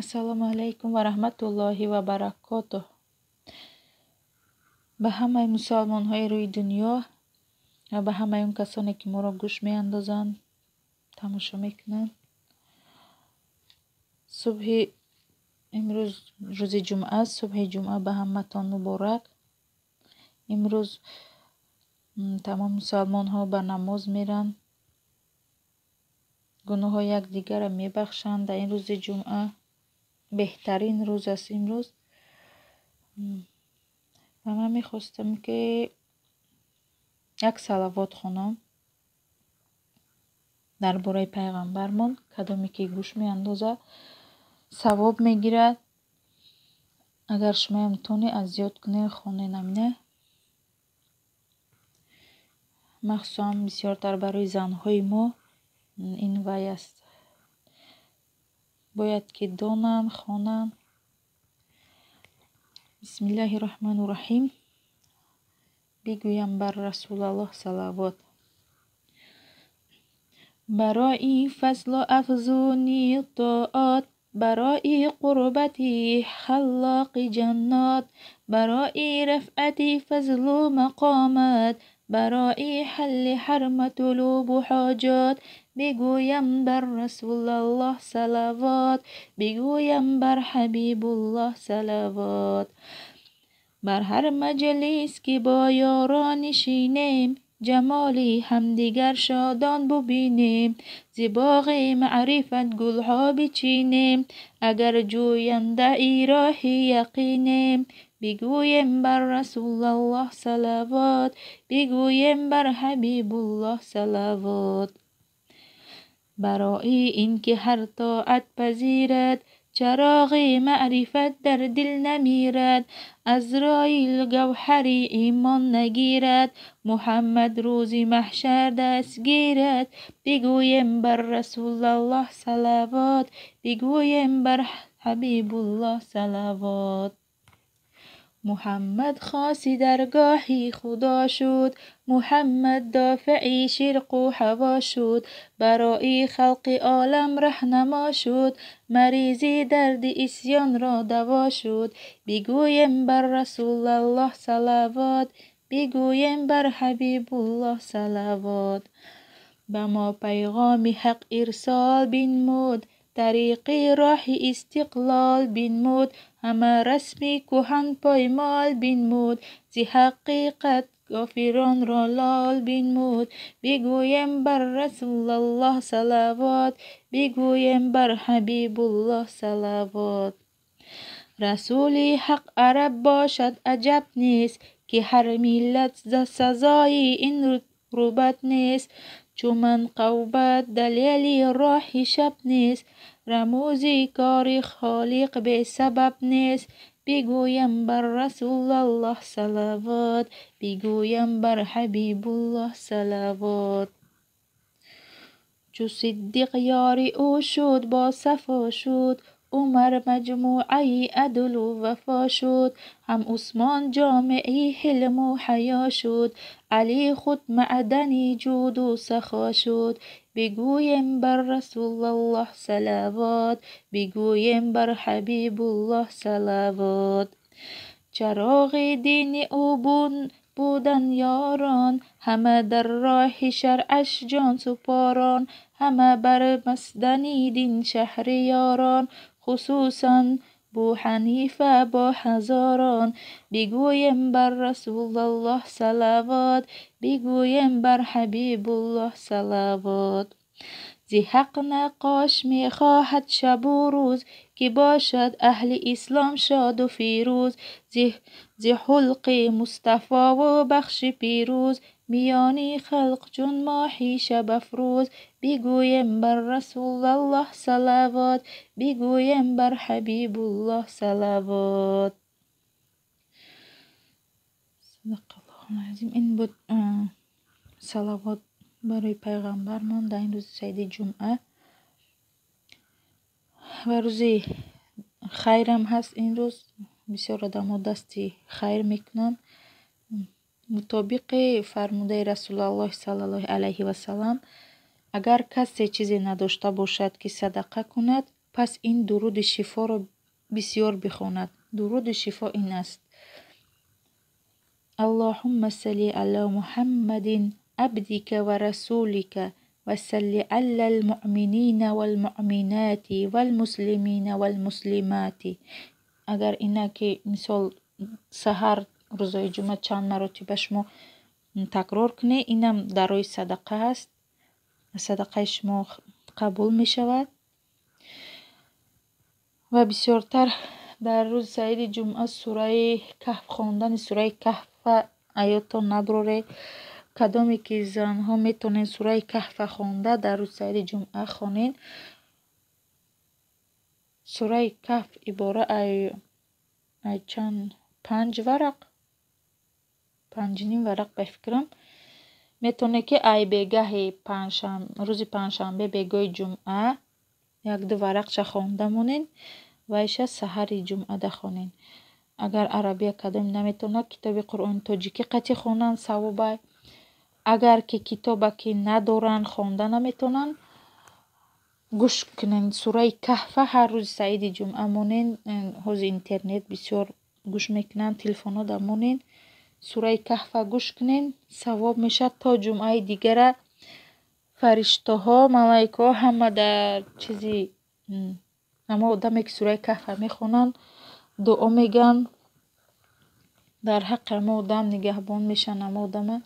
ассалому алайкум вараҳматуллоҳи вабаракотуҳ ба ҳамаи мусалмонҳои рӯи дунё ва ба ҳамаи он касоне ки моро гӯш меандозанд тамошо мекунанд субҳи имрӯз рӯзи ҷумъа аст субҳи ҷумъа ба ҳаматон муборак имрӯз тамоми мусалмонҳо ба намоз меранд гуноҳои якдигара мебахшанд дар ин рӯзи ҷумъа беҳтарин рӯз аст имрӯз ва ман мехостам ки як салавот хонам дар бораи пайғамбармон кадоме ки гӯш меандозад савоб мегирад агар шумоям тони азиёт куне хонен амина махсусан бисёртар барои занҳои мо ин вай аст бояд ки донанд хонанд бисмиллаҳи раҳману раҳим бигӯям бар расулаллоҳ салавот барои фазлу афзуни тоот барои қурбати халлоқи ҷаннот барои рафъати фазлу мақомат برای حل حرم طلوب حاجات بگویم بر رسول الله صلوات بگویم بر حبیب الله صلوات بر هر مجلس که با یاران نشینیم جمالی همدیگر شادان ببینیم زباغ معرفت گلها بچینیم اگر جوینده ای راه یقینیم بگویم بر رسول الله صلوات بگویم بر حبیب الله صلوات برای اینکه هر طاعت پذیرد چراغ معرفت در دل نمیرد از ازرائیل گوهری ایمان نگیرد محمد روز محشر دست گیرد بگویم بر رسول الله صلوات بگویم بر حبیب الله صلوات محمد خاصی درگاهی خدا شد محمد دافعی شرق و هوا شد برای خلق عالم رهنما شد مریضی درد اسیان را دوا شد بگویم بر رسول الله صلوات بگویم بر حبیب الله صلوات به ما پیغام حق ارسال بین مود طریق راه استقلال بنمود همه رسم کهن پایمال بنمود زی حقیقت کافران را لال بنمود بگویم بر رسول الله صلوات بگویم بر حبیب الله صلوات رسول حق عرب باشد عجب نیست که هر ملت ز سزای این ربت نیست چون قوبت دلیلی راهی شب نیست رموزی کاری خالق به سبب نیست بگویم بر رسول الله صلوات بگویم بر حبیب الله صلوات چو صدیق یاری او شد با صفا شد عمر مجموعی عدل و وفا شد هم عثمان جامعی حلم و حیا شد علی خود معدنی جود و سخا شد بگویم بر رسول الله سلوات بگویم بر حبیب الله سلوات چراغ دین او بون بودن یاران همه در راه شرعش جان سپاران همه بر مسدنی دین شهر یاران خصوصا بو حنیفه با هزاران بگویم بر رسول الله صلوات بگویم بر حبیب الله صلوات зи ҳақ нақош мехоҳад шабу рӯз ки бошад аҳли ислом шоду фирӯз зи хулқи мустафову бахши пирӯз миёни халқ чун моҳи шабафрӯз бигӯем бар расулаллоҳ салавот бигӯем бар ҳабибуллоҳ салавот салавот барои пайғамбармон дар ин рӯзи саиди ҷумъа ва рӯзи хайрам ҳаст ин рӯз бисёр одамҳо дасти хайр мекунанд мутобиқи фармудаи расулаллоҳ салаллоҳ алайҳи васалам агар касе чизе надошта бошад ки садақа кунад пас ин дуруди шифоро бисёр бихонад дуруди шифо ин аст аллоҳумма сали ала муҳаммадин عبدك ورسولك وسل على المؤمنين والمؤمنات والمسلمين والمسلمات اگر اینا که مثال سهر روزای جمعه چند مراتب شما تکرار کنه اینم دروی صدقه است صدقه شما قبول می شود و بسیارتر در روز سعید جمعه سوره کهف خواندن سوره کهف و آیات نبروره кадоме ки занҳо метавонанд сураи каҳфа хонда дар рӯзсайри ҷумъа хонен сураи каҳф ибора ай чанд панҷ варақ панҷним варақ бафикрам метавонед ки ай бегаҳи рӯзи панҷшанбе бегоҳи ҷумъа якду варақча хонда монен вайша саҳари ҷумъада хонен агар арабия кадом наметавонад китоби қуръони тоҷикӣ қатъи хонанд савобай агар ки китоба ки надоранд хонда наметонанд гӯш кунанд сураи каҳфа ҳар рӯзи саиди ҷумъа монен э, ҳозир интернет бисёр гӯш мекунанд телефоно да монен сураи каҳфа гӯш кунен савоб мешавад то ҷумъаи дигара фариштаҳо малаикҳо ҳама дар чизи ҳама одаме ки сураи каҳфа мехонанд дуо меган дар ҳаққи ҳама одам нигаҳбон мешанд ҳама одама